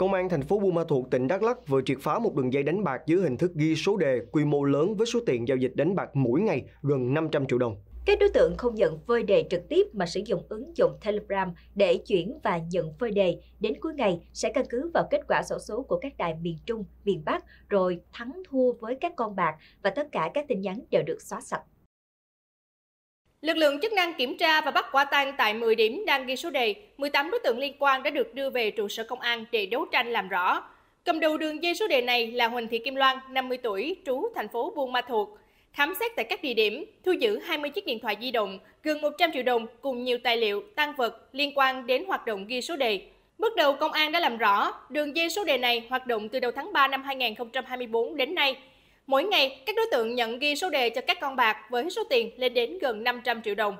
Công an thành phố Buôn Ma Thuột, tỉnh Đắk Lắk vừa triệt phá một đường dây đánh bạc dưới hình thức ghi số đề quy mô lớn với số tiền giao dịch đánh bạc mỗi ngày gần 500 triệu đồng. Các đối tượng không nhận phơi đề trực tiếp mà sử dụng ứng dụng Telegram để chuyển và nhận phơi đề. Đến cuối ngày sẽ căn cứ vào kết quả sổ số của các đài miền Trung, miền Bắc, rồi thắng thua với các con bạc và tất cả các tin nhắn đều được xóa sạch. Lực lượng chức năng kiểm tra và bắt quả tang tại 10 điểm đang ghi số đề, 18 đối tượng liên quan đã được đưa về trụ sở công an để đấu tranh làm rõ. Cầm đầu đường dây số đề này là Huỳnh Thị Kim Loan, 50 tuổi, trú thành phố Buôn Ma Thuột. Khám xét tại các địa điểm, thu giữ 20 chiếc điện thoại di động, gần 100 triệu đồng cùng nhiều tài liệu, tăng vật liên quan đến hoạt động ghi số đề. Bước đầu, công an đã làm rõ đường dây số đề này hoạt động từ đầu tháng 3 năm 2024 đến nay, Mỗi ngày, các đối tượng nhận ghi số đề cho các con bạc với số tiền lên đến gần 500 triệu đồng.